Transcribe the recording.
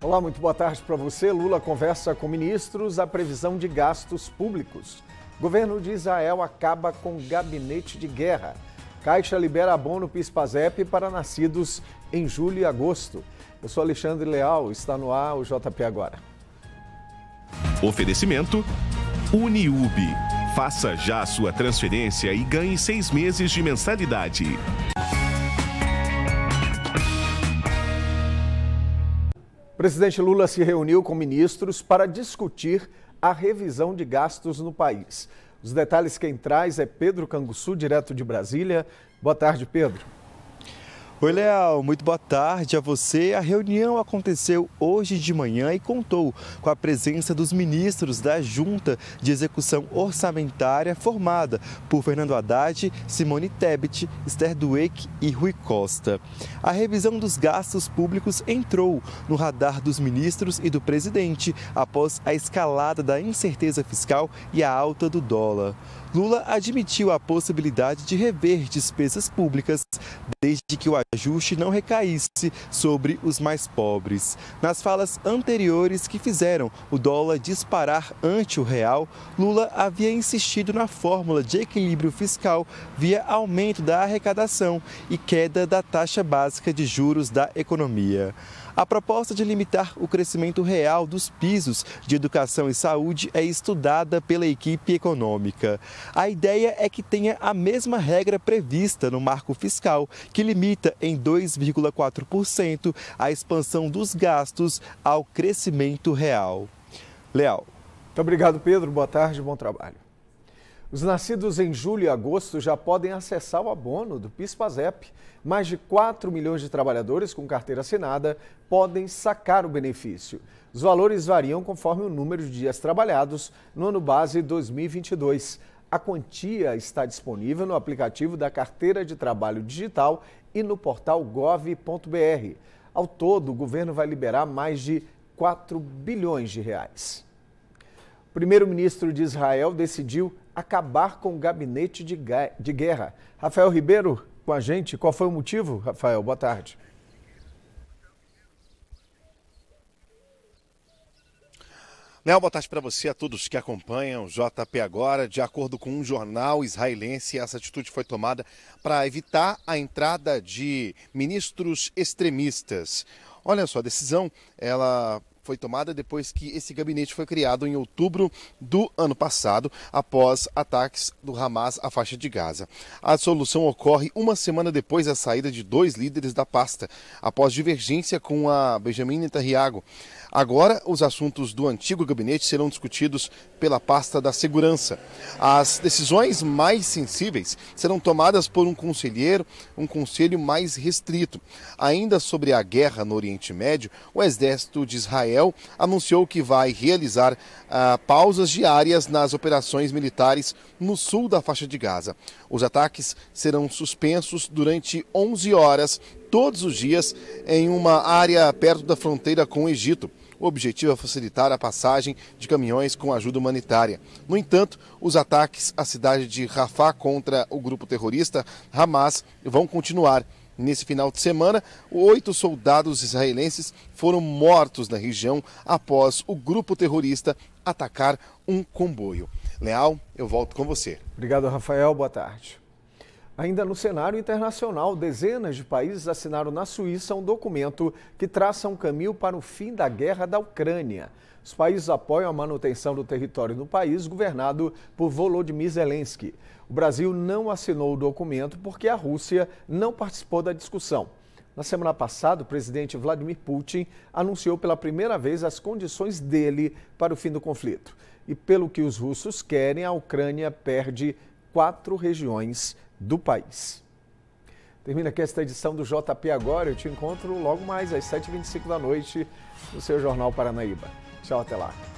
Olá, muito boa tarde para você. Lula conversa com ministros a previsão de gastos públicos. Governo de Israel acaba com gabinete de guerra. Caixa libera abono PIS/PASEP para nascidos em julho e agosto. Eu sou Alexandre Leal, está no ar o JP agora. Oferecimento Uniub. Faça já sua transferência e ganhe seis meses de mensalidade. presidente Lula se reuniu com ministros para discutir a revisão de gastos no país. Os detalhes quem traz é Pedro Canguçu, direto de Brasília. Boa tarde, Pedro. Oi, Leal, muito boa tarde a você. A reunião aconteceu hoje de manhã e contou com a presença dos ministros da Junta de Execução Orçamentária, formada por Fernando Haddad, Simone Tebet, Esther Dueck e Rui Costa. A revisão dos gastos públicos entrou no radar dos ministros e do presidente após a escalada da incerteza fiscal e a alta do dólar. Lula admitiu a possibilidade de rever despesas públicas desde que o ajuste não recaísse sobre os mais pobres. Nas falas anteriores que fizeram o dólar disparar ante o real, Lula havia insistido na fórmula de equilíbrio fiscal via aumento da arrecadação e queda da taxa básica de juros da economia. A proposta de limitar o crescimento real dos pisos de educação e saúde é estudada pela equipe econômica. A ideia é que tenha a mesma regra prevista no marco fiscal, que limita em 2,4% a expansão dos gastos ao crescimento real. Leal. Muito obrigado, Pedro. Boa tarde, bom trabalho. Os nascidos em julho e agosto já podem acessar o abono do PIS/PASEP. Mais de 4 milhões de trabalhadores com carteira assinada podem sacar o benefício. Os valores variam conforme o número de dias trabalhados no ano base 2022. A quantia está disponível no aplicativo da Carteira de Trabalho Digital e no portal gov.br. Ao todo, o governo vai liberar mais de 4 bilhões de reais. O primeiro-ministro de Israel decidiu acabar com o gabinete de, de guerra. Rafael Ribeiro, com a gente, qual foi o motivo, Rafael? Boa tarde. Léo, boa tarde para você, a todos que acompanham o JP Agora. De acordo com um jornal israelense, essa atitude foi tomada para evitar a entrada de ministros extremistas. Olha só, a decisão ela foi tomada depois que esse gabinete foi criado em outubro do ano passado, após ataques do Hamas à faixa de Gaza. A solução ocorre uma semana depois da saída de dois líderes da pasta, após divergência com a Benjamin Netanyahu. Agora, os assuntos do antigo gabinete serão discutidos pela pasta da segurança. As decisões mais sensíveis serão tomadas por um conselheiro, um conselho mais restrito. Ainda sobre a guerra no Oriente Médio, o exército de Israel Israel anunciou que vai realizar ah, pausas diárias nas operações militares no sul da faixa de Gaza. Os ataques serão suspensos durante 11 horas todos os dias em uma área perto da fronteira com o Egito. O objetivo é facilitar a passagem de caminhões com ajuda humanitária. No entanto, os ataques à cidade de Rafah contra o grupo terrorista Hamas vão continuar Nesse final de semana, oito soldados israelenses foram mortos na região após o grupo terrorista atacar um comboio. Leal, eu volto com você. Obrigado, Rafael. Boa tarde. Ainda no cenário internacional, dezenas de países assinaram na Suíça um documento que traça um caminho para o fim da guerra da Ucrânia. Os países apoiam a manutenção do território no país governado por Volodymyr Zelensky. O Brasil não assinou o documento porque a Rússia não participou da discussão. Na semana passada, o presidente Vladimir Putin anunciou pela primeira vez as condições dele para o fim do conflito. E pelo que os russos querem, a Ucrânia perde quatro regiões do país. Termina aqui esta edição do JP Agora. Eu te encontro logo mais às 7h25 da noite no seu Jornal Paranaíba. Tchau, até lá.